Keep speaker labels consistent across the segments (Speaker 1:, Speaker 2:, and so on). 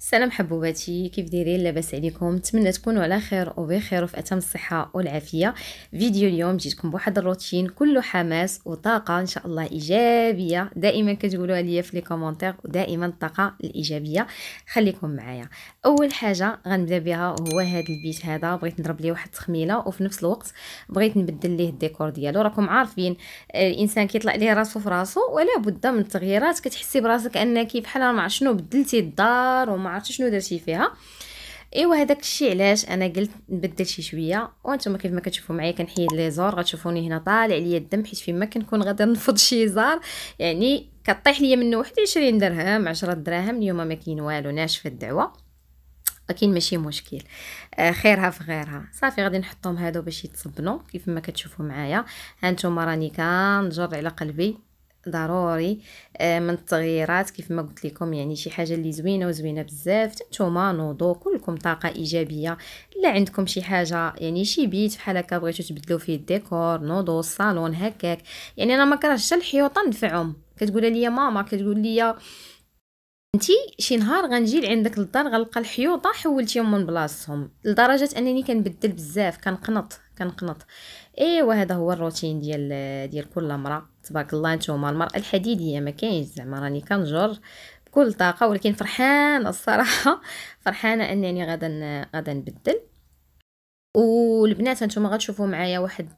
Speaker 1: السلام حبوباتي كيف دايرين لاباس عليكم نتمنى تكونوا على خير وبخير وفي اتم الصحه والعافيه فيديو اليوم جيتكم بواحد الروتين كله حماس وطاقه ان شاء الله ايجابيه دائما كتقولوها ليا في لي كومونتير ودائما الطاقه الايجابيه خليكم معايا اول حاجه غنبدا بها هو هذا البيت هذا بغيت نضرب ليه واحد التخميله وفي نفس الوقت بغيت نبدل ليه الديكور ديالو راكم عارفين آه، الانسان كيطلع ليه راسو في راسو ولا بد من التغييرات كتحسي براسك انك بحال ما شنو بدلتي الدار وما ما عرفتش شنو درتي فيها ايوا هذاك الشيء علاش انا قلت نبدل شي شويه وانتم كيف ما كتشوفوا معايا كنحيد لي زار غتشوفوني هنا طالع ليا الدم حيت فيما كنكون غادي نفض شي زار يعني كطيح ليا منه 21 درهم 10 دراهم اليوم ما كاين والو ناشفه الدعوه اكيد ماشي مشكل آه، خيرها في غيرها صافي غادي نحطهم هادو باش يتصبنوا كيف ما كتشوفوا معايا هانتوما راني كنجر على قلبي ضروري آه، من التغييرات كيف ما قلت لكم يعني شي حاجه اللي زوينه وزوينه بزاف نتوما نوضو كلكم طاقه ايجابيه لا عندكم شي حاجه يعني شي بيت بحال هكا بغيتو تبدلو فيه الديكور نوضو الصالون هكاك يعني انا ما كرهتش الحيوطه ندفعهم كتقول لي ماما كتقول لي انتي شي نهار غنجي لعندك للدار غنلقى الحيوطه حولتيهم من بلاصتهم لدرجه انني كنبدل بزاف كنقنط كنقنط ايوا هذا هو الروتين ديال ديال كل امراه تبارك الله نتوما المراه الحديديه ما كاينش زعما راني كنجر بكل طاقه ولكن فرحانه الصراحه فرحانه انني غدا غدا نبدل والبنات هانتوما غتشوفوا معايا واحد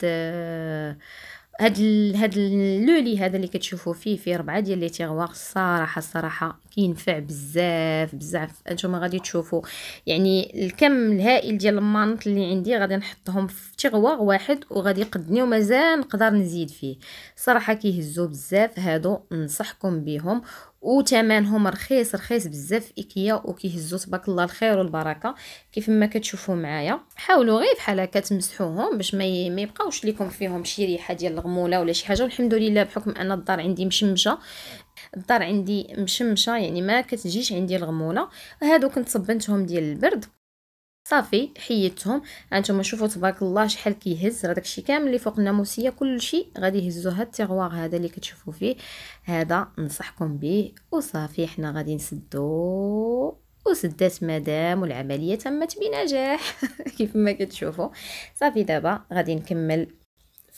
Speaker 1: هاد ال هاد اللولي هذا اللي كتشوفوا فيه فيه ربعه ديال لي تيغوار الصراحه الصراحه كينفع بزاف بزاف انتم غادي تشوفوا يعني الكم الهائل ديال المانط اللي عندي غادي نحطهم في تيغواغ واحد وغادي يقدني ومازال نقدر نزيد فيه صراحه كيهزو بزاف هادو ننصحكم بهم وثمنهم رخيص رخيص بزاف في ايكيا وكيهزو تبارك الله الخير والبركه كيف ما كتشوفوا معايا حاولوا غير بحال هكا تمسحوهم باش ما يبقاوش ليكم فيهم شي ريحه ديال الغموله ولا شي حاجه والحمد لله بحكم ان الدار عندي مشمشه الدار عندي مشمشه يعني ما كتجيش عندي الغموله هادو كنت صبنتهم ديال البرد صافي حيدتهم هانتوما شوفوا تبارك الله شحال كيهز راه داكشي كامل اللي فوق الناموسيه كلشي غادي يهزوا هاد التيغوار هذا اللي كتشوفوا فيه هذا نصحكم به وصافي حنا غادي نسدو وسدات مدام والعمليه تمت بنجاح كيف ما كتشوفوا صافي دابا غادي نكمل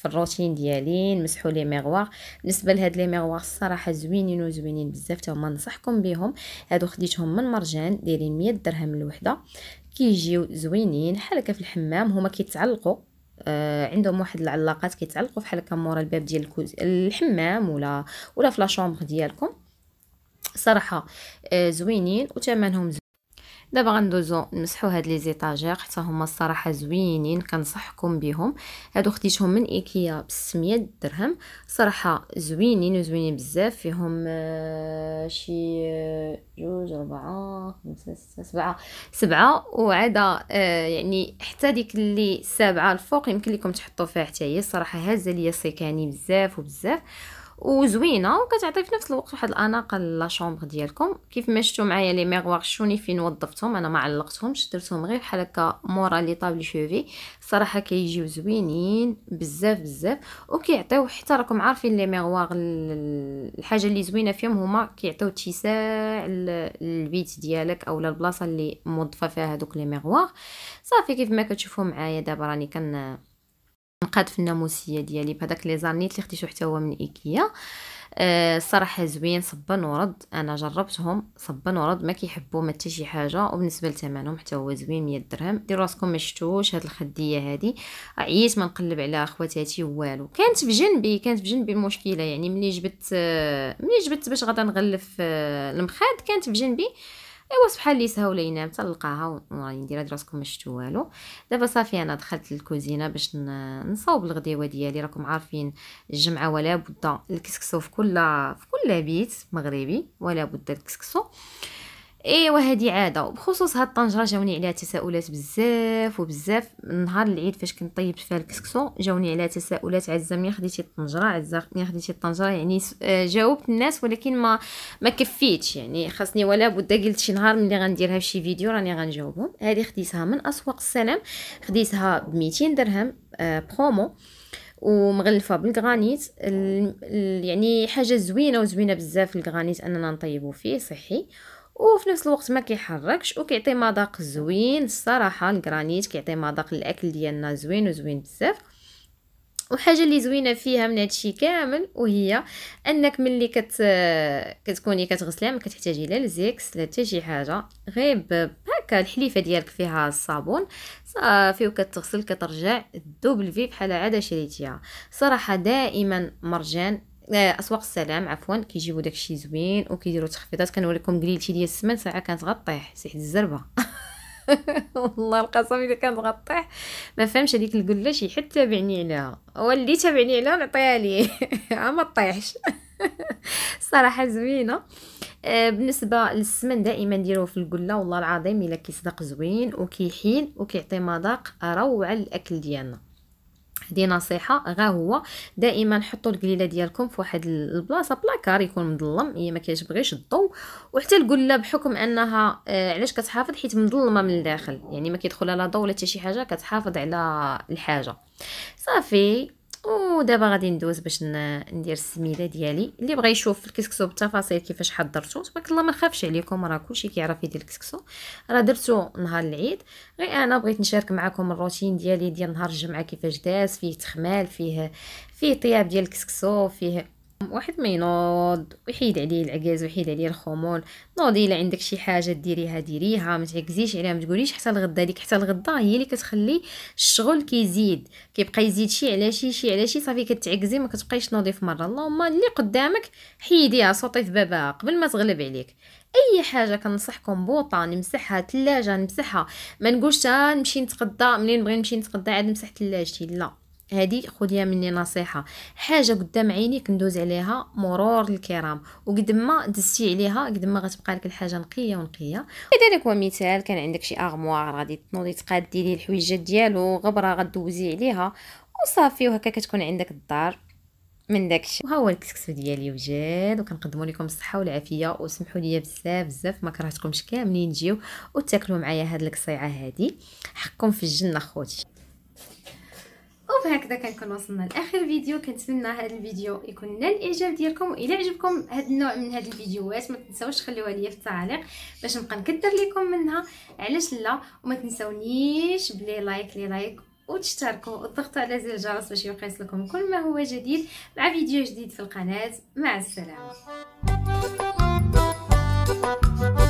Speaker 1: في الروتين ديالي نمسحوا لي ميغوار بالنسبه لهاد لي ميغوار الصراحه زوينين وزوينين بزاف حتى هما ننصحكم بهم هادو خديتهم من مرجان دايرين 100 درهم الوحده كيجيو زوينين بحال هكا في الحمام هما كيتعلقوا آه عندهم واحد العلاقات كيتعلقوا بحال هكا مورا الباب ديال الحمام ولا ولا في لا ديالكم صراحه آه زوينين وثمنهم دابا غندوزو نمسحو هاد لي زيطاجير حتى هما الصراحه زوينين كنصحكم بهم هادو خديتهم من ايكيا ب 600 درهم صراحه زوينين وزوينين بزاف فيهم آه، شي آه، جوج ربعة خمسة ستة سبعة سبعة وعدا آه، يعني حتى ديك اللي سبعة الفوق يمكن لكم تحطو فيها حتى هي الصراحه هازه ليا سيكاني بزاف وبزاف وزوينه وكتعطي في نفس الوقت واحد الاناقه لا شومبر ديالكم كيف ما شفتوا معايا لي ميغوار شوني فين وظفتهم انا ما علقتهمش درتهم غير بحال هكا مورا لي طابل شوفي الصراحه كيجيو زوينين بزاف بزاف وكيعطيو حتى راكم عارفين لي ميغوار الحاجه اللي زوينه فيهم هما كيعطيو اتساع للبيت ديالك اولا البلاصه اللي موظفه فيها هذوك لي ميغوار صافي كيف ما كتشوفوا معايا دابا راني كن نقاد في الناموسيه ديالي بهذاك لي زانيت اللي خديتو حتى هو من ايكيا الصراحه أه زوين صبا ورد انا جربتهم صبا ورد ما كيحبوا ما حتى شي حاجه وبالنسبه لثمنهم حتى هو زوين 100 درهم ديروا راسكم ما شفتوش هاد الخديه هادي عييت ما نقلب على خواتاتي والو كانت بجنبي كانت بجنبي المشكله يعني ملي جبت آه، ملي جبت باش غادا نغلف آه، المخاد كانت بجنبي ايوا سبحان اللي ساهو ولا ينام تلقاها وراني ندير راسكم ما والو دابا صافي انا دخلت للكوزينه باش نصاوب الغديوه ديالي راكم عارفين الجمعه ولا بد الكسكسو في كل في كل بيت مغربي ولا بد الكسكسو آه ايوا هذه عاده بخصوص هاد الطنجره جاوني عليها تساؤلات بزاف وبزاف نهار العيد فاش كنت طيبت فيها الكسكسو جاوني عليها تساؤلات عزه ملي خديتي الطنجره عزه ملي خديتي الطنجره يعني آه، جاوبت الناس ولكن ما ما كفيتش يعني خاصني ولا بدا قلت شي نهار ملي غنديرها فشي فيديو راني غنجاوبهم هذه خديتها من اسواق السلام خديتها ب 200 درهم آه، برومو ومغلفه بالغرانيت يعني حاجه زوينه وزوينه بزاف الغرانيت اننا نطيبو فيه صحي وفي نفس الوقت ما كيحركش وكيعطي مذاق زوين الصراحه الجرانيت كيعطي مذاق الاكل ديالنا زوين وزوين بزاف وحاجه اللي زوينه فيها من هادشي كامل وهي انك ملي كت كتكوني كتغسليها ما كتحتاجي لا لزيكس لا حتى شي حاجه غير هكا الحليفه ديالك فيها الصابون صافي وكتغسل كترجع دوبل في بحال عاده شريتيها صراحه دائما مرجان آه، اسواق السلام عفوا كيجيبوا داكشي زوين وكيديروا تخفيضات كنوريكم قليلتي ديال السمن ساعه كانت غطيح سيحت الزربه والله القسم الا كانت غطيح ما فهمش هذيك القله شي حد تابعني عليها واللي تابعني عليها نعطيها ليه ما طيحش صراحه زوينه آه، بالنسبه للسمن دائما ديروه في القله والله العظيم الا كيصدق زوين وكيحين وكيعطي مذاق روعه للاكل ديالنا دي نصيحه غا هو دائما حطوا القليله ديالكم في واحد البلاصه بلاكار يكون مظلم هي إيه، ما كتبغيش الضو وحتى القله بحكم انها آه، علاش كتحافظ حيت مظلمه من الداخل يعني ما كيدخلها لا ضو ولا حتى شي حاجه كتحافظ على الحاجه صافي ودابا غادي ندوز باش ندير السميده ديالي اللي بغى يشوف الكسكسو بالتفاصيل كيفاش حضرته تبارك الله ما نخافش عليكم راه كلشي كيعرف يدير الكسكسو راه درتو نهار العيد غير انا بغيت نشارك معكم الروتين ديالي ديال نهار الجمعه كيفاش داز فيه تخمال فيه فيه طياب ديال الكسكسو فيه واحد ما ينوض ويحيد عليه العكاز ويحيد عليه الخمول نوضي الا عندك شي حاجه ديريها ديريها ما تعكزيش عليها ما تقوليش حتى الغدا ديك حتى الغدا هي اللي كتخلي الشغل كيزيد كيبقى يزيد شي على شي شي على شي صافي كتعكزي ما كتبقايش نوضي في مره اللهم اللي قدامك حيديها صوتي في بابها قبل ما تغلب عليك اي حاجه كنصحكم بوطه نمسحها ثلاجه نمسحها ما نقولش نمشي نتغدى منين نبغي نمشي نتغدى عاد نمسح ثلاجتي لا هذه خديها مني نصيحه حاجه قدام عينيك ندوز عليها مرور الكرام وقد ما دزتي عليها قد ما غتبقى لك الحاجه نقيه ونقيه كذلك ومثال كان عندك شي اغموار غادي تنوضي تقادي ليه الحويجات ديالو غبره غدوزي عليها وصافي وهكا كتكون عندك الدار من داكشي وها هو الكسكسو ديالي وجاد وكنقدموا لكم الصحه والعافيه وسمحوا لي بزاف بزاف ما كرهتكمش كاملين تجيو وتاكلوا معايا هاد القصيعه هادي حقكم في الجنه خوتي وهكذا كنكون وصلنا لاخر فيديو كنتمنى هذا الفيديو يكون نال الاعجاب ديالكم والا عجبكم هذا النوع من هاد الفيديوهات ما تنساوش تخليوها ليا في التعاليق باش نبقى نكدر لكم منها علاش لا وما تنساونيش بلي لايك لي لايك وتشتركوا وتضغطوا على زر الجرس باش يوصلكم كل ما هو جديد مع فيديو جديد في القناه مع السلامه